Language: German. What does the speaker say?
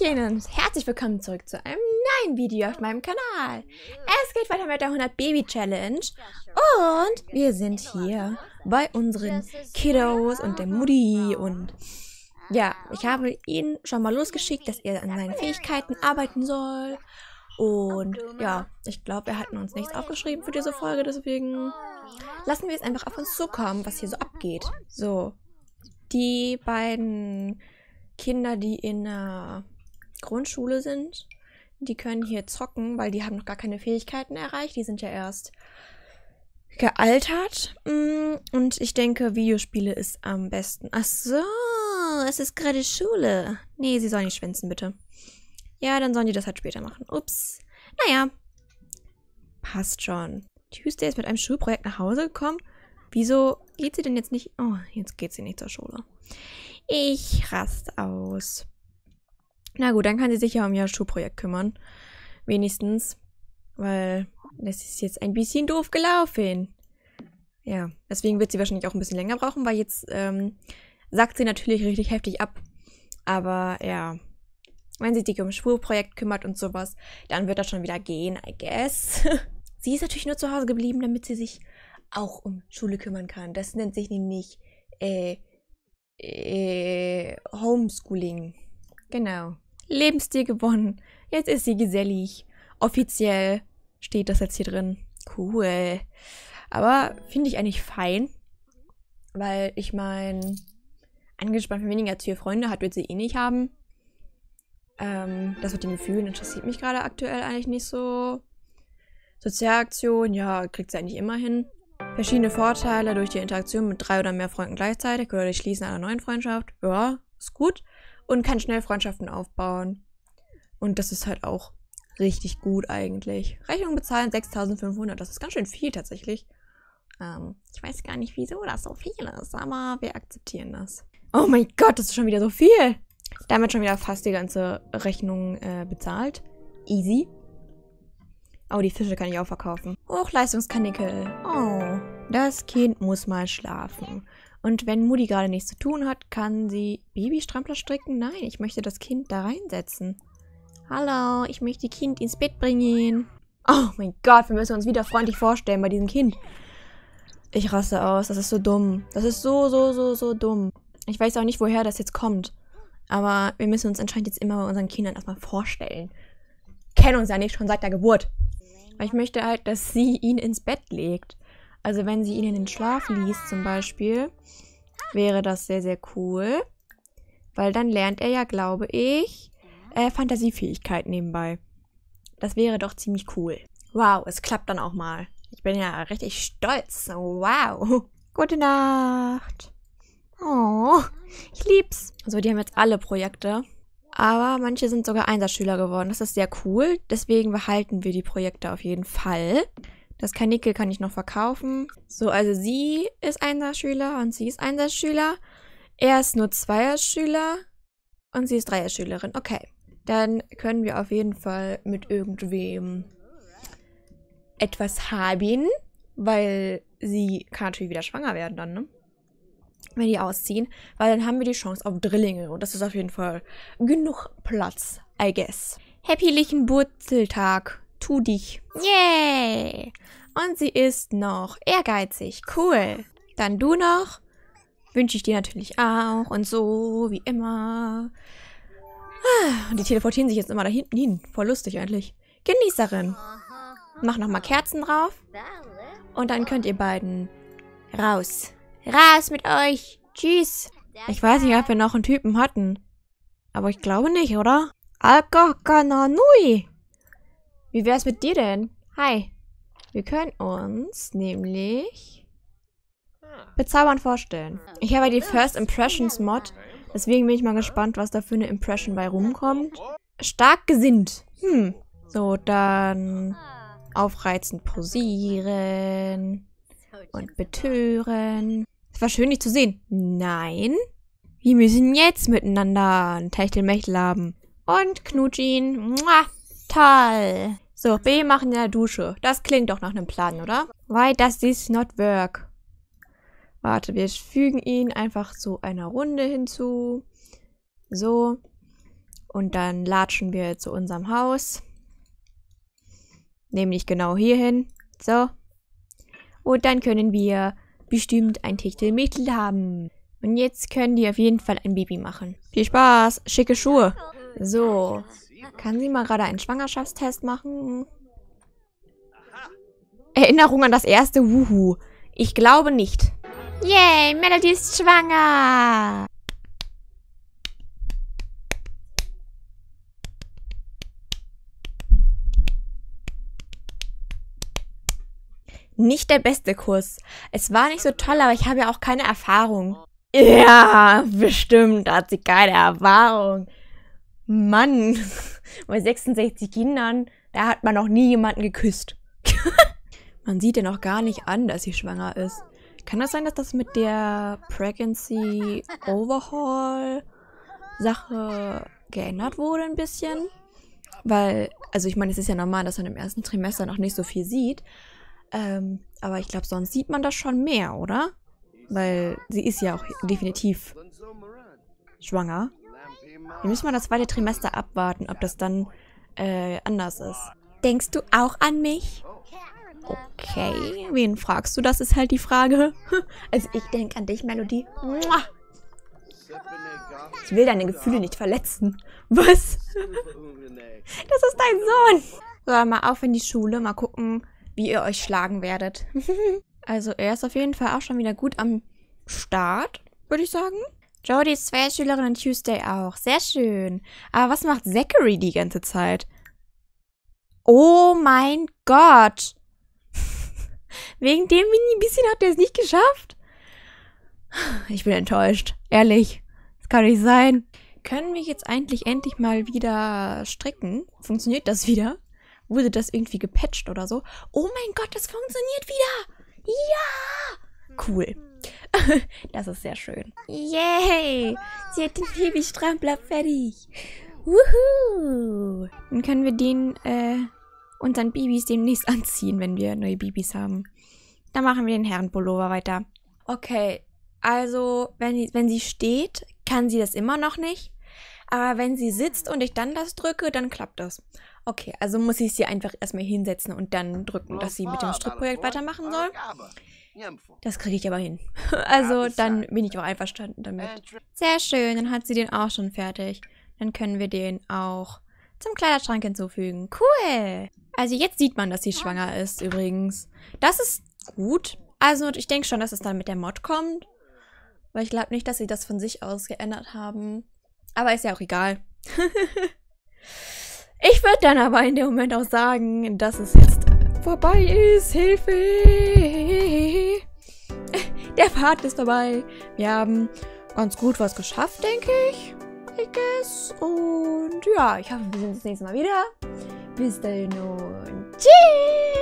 Hallöchen und herzlich willkommen zurück zu einem neuen Video auf meinem Kanal. Es geht weiter mit der 100 Baby Challenge und wir sind hier bei unseren Kiddos und der Mutti und ja, ich habe ihn schon mal losgeschickt, dass er an seinen Fähigkeiten arbeiten soll und ja, ich glaube, wir hatten uns nichts aufgeschrieben für diese Folge, deswegen lassen wir es einfach auf uns zukommen, was hier so abgeht. So, die beiden Kinder, die in einer Grundschule sind. Die können hier zocken, weil die haben noch gar keine Fähigkeiten erreicht. Die sind ja erst gealtert. Mm, und ich denke, Videospiele ist am besten. Ach so, es ist gerade Schule. Nee, sie sollen nicht schwänzen, bitte. Ja, dann sollen die das halt später machen. Ups. Naja. Passt schon. Tuesday ist mit einem Schulprojekt nach Hause gekommen. Wieso geht sie denn jetzt nicht? Oh, jetzt geht sie nicht zur Schule. Ich raste aus. Na gut, dann kann sie sich ja um ihr Schulprojekt kümmern. Wenigstens. Weil das ist jetzt ein bisschen doof gelaufen. Ja, deswegen wird sie wahrscheinlich auch ein bisschen länger brauchen, weil jetzt ähm, sagt sie natürlich richtig heftig ab. Aber ja, wenn sie sich um Schulprojekt kümmert und sowas, dann wird das schon wieder gehen, I guess. sie ist natürlich nur zu Hause geblieben, damit sie sich auch um Schule kümmern kann. Das nennt sich nämlich äh, äh, Homeschooling. Genau. Lebensstil gewonnen. Jetzt ist sie gesellig. Offiziell steht das jetzt hier drin. Cool. Aber finde ich eigentlich fein. Weil ich mein, angespannt für weniger als vier Freunde hat, wird sie eh nicht haben. Ähm, das mit den Gefühlen interessiert mich gerade aktuell eigentlich nicht so. Sozialaktion, ja, kriegt sie eigentlich immer hin. Verschiedene Vorteile durch die Interaktion mit drei oder mehr Freunden gleichzeitig oder durch Schließen einer neuen Freundschaft. Ja, ist gut und kann schnell Freundschaften aufbauen. Und das ist halt auch richtig gut eigentlich. Rechnung bezahlen 6500, das ist ganz schön viel tatsächlich. Ähm, ich weiß gar nicht, wieso das so viel ist, aber wir akzeptieren das. Oh mein Gott, das ist schon wieder so viel. Damit schon wieder fast die ganze Rechnung äh, bezahlt. Easy. Oh, die Fische kann ich auch verkaufen. Hochleistungskanickel. Oh, das Kind muss mal schlafen. Und wenn Mutti gerade nichts zu tun hat, kann sie Babystrampler stricken? Nein, ich möchte das Kind da reinsetzen. Hallo, ich möchte Kind ins Bett bringen. Oh mein Gott, wir müssen uns wieder freundlich vorstellen bei diesem Kind. Ich raste aus, das ist so dumm. Das ist so, so, so, so dumm. Ich weiß auch nicht, woher das jetzt kommt. Aber wir müssen uns anscheinend jetzt immer bei unseren Kindern erstmal vorstellen. Kennen uns ja nicht schon seit der Geburt. Weil ich möchte halt, dass sie ihn ins Bett legt. Also wenn sie ihn in den Schlaf liest zum Beispiel, wäre das sehr, sehr cool. Weil dann lernt er ja, glaube ich, äh, Fantasiefähigkeit nebenbei. Das wäre doch ziemlich cool. Wow, es klappt dann auch mal. Ich bin ja richtig stolz. Wow. Gute Nacht. Oh, ich lieb's. Also die haben jetzt alle Projekte. Aber manche sind sogar Einsatzschüler geworden. Das ist sehr cool. Deswegen behalten wir die Projekte auf jeden Fall. Das Karnickel kann ich noch verkaufen. So, also sie ist Einserschüler und sie ist Einserschüler. Er ist nur Zweierschüler und sie ist Dreierschülerin. Okay, dann können wir auf jeden Fall mit irgendwem etwas haben, weil sie kann natürlich wieder schwanger werden dann, ne? Wenn die ausziehen, weil dann haben wir die Chance auf Drillinge und das ist auf jeden Fall genug Platz, I guess. Happy Burzeltag tu dich. Yay! Und sie ist noch ehrgeizig. Cool. Dann du noch. Wünsche ich dir natürlich auch. Und so, wie immer. Ah, und die teleportieren sich jetzt immer da hinten hin. Voll lustig eigentlich. Genießerin. Mach nochmal Kerzen drauf. Und dann könnt ihr beiden raus. Raus mit euch. Tschüss. Ich weiß nicht, ob wir noch einen Typen hatten. Aber ich glaube nicht, oder? Alka Kananui. Wie wär's mit dir denn? Hi. Wir können uns nämlich ah. bezaubern vorstellen. Ich habe die First Impressions Mod, deswegen bin ich mal gespannt, was da für eine Impression bei rumkommt. Stark gesinnt. Hm. So, dann aufreizend posieren und betören. Es war schön, dich zu sehen. Nein. Wir müssen jetzt miteinander ein Techtelmechtel haben. Und knutschen. Mua, toll. So, B machen in der Dusche. Das klingt doch nach einem Plan, oder? Why does this not work? Warte, wir fügen ihn einfach zu einer Runde hinzu. So. Und dann latschen wir zu unserem Haus. Nämlich genau hierhin. So. Und dann können wir bestimmt ein Techtelmädel haben. Und jetzt können die auf jeden Fall ein Baby machen. Viel Spaß. Schicke Schuhe. So. Kann sie mal gerade einen Schwangerschaftstest machen? Erinnerung an das erste Wuhu. Ich glaube nicht. Yay, Melody ist schwanger. Nicht der beste Kurs. Es war nicht so toll, aber ich habe ja auch keine Erfahrung. Ja, bestimmt hat sie keine Erfahrung. Mann. Bei 66 Kindern, da hat man noch nie jemanden geküsst. man sieht ja noch gar nicht an, dass sie schwanger ist. Kann das sein, dass das mit der Pregnancy Overhaul Sache geändert wurde ein bisschen? Weil, also ich meine, es ist ja normal, dass man im ersten Trimester noch nicht so viel sieht. Ähm, aber ich glaube, sonst sieht man das schon mehr, oder? Weil sie ist ja auch definitiv schwanger. Wir müssen mal das zweite Trimester abwarten, ob das dann äh, anders ist. Denkst du auch an mich? Okay, wen fragst du? Das ist halt die Frage. Also ich denke an dich, Melody. Ich will deine Gefühle nicht verletzen. Was? Das ist dein Sohn. So, mal auf in die Schule, mal gucken, wie ihr euch schlagen werdet. Also er ist auf jeden Fall auch schon wieder gut am Start, würde ich sagen. Jodie ist Zweitschülerin und Tuesday auch. Sehr schön. Aber was macht Zachary die ganze Zeit? Oh mein Gott. Wegen dem mini bisschen hat er es nicht geschafft. Ich bin enttäuscht. Ehrlich. Das kann nicht sein. Können wir jetzt eigentlich endlich mal wieder stricken? Funktioniert das wieder? Wurde das irgendwie gepatcht oder so? Oh mein Gott, das funktioniert wieder! Ja! Cool. das ist sehr schön. Yay! Sie hat den Babystrampler fertig. Wuhu! Dann können wir den äh, unseren Babys demnächst anziehen, wenn wir neue Babys haben. Dann machen wir den Herrenpullover weiter. Okay, also wenn, wenn sie steht, kann sie das immer noch nicht. Aber wenn sie sitzt und ich dann das drücke, dann klappt das. Okay, also muss ich sie einfach erstmal hinsetzen und dann drücken, dass sie mit dem Strickprojekt weitermachen soll. Das kriege ich aber hin. Also dann bin ich auch einverstanden damit. Sehr schön, dann hat sie den auch schon fertig. Dann können wir den auch zum Kleiderschrank hinzufügen. Cool! Also jetzt sieht man, dass sie schwanger ist übrigens. Das ist gut. Also ich denke schon, dass es dann mit der Mod kommt. Weil ich glaube nicht, dass sie das von sich aus geändert haben. Aber ist ja auch egal. Ich würde dann aber in dem Moment auch sagen, dass es jetzt vorbei ist. Hilfe! Der Pfad ist vorbei. Wir haben ganz gut was geschafft, denke ich. Ich guess. Und ja, ich hoffe, wir sehen uns das nächste Mal wieder. Bis dahin und tschüss!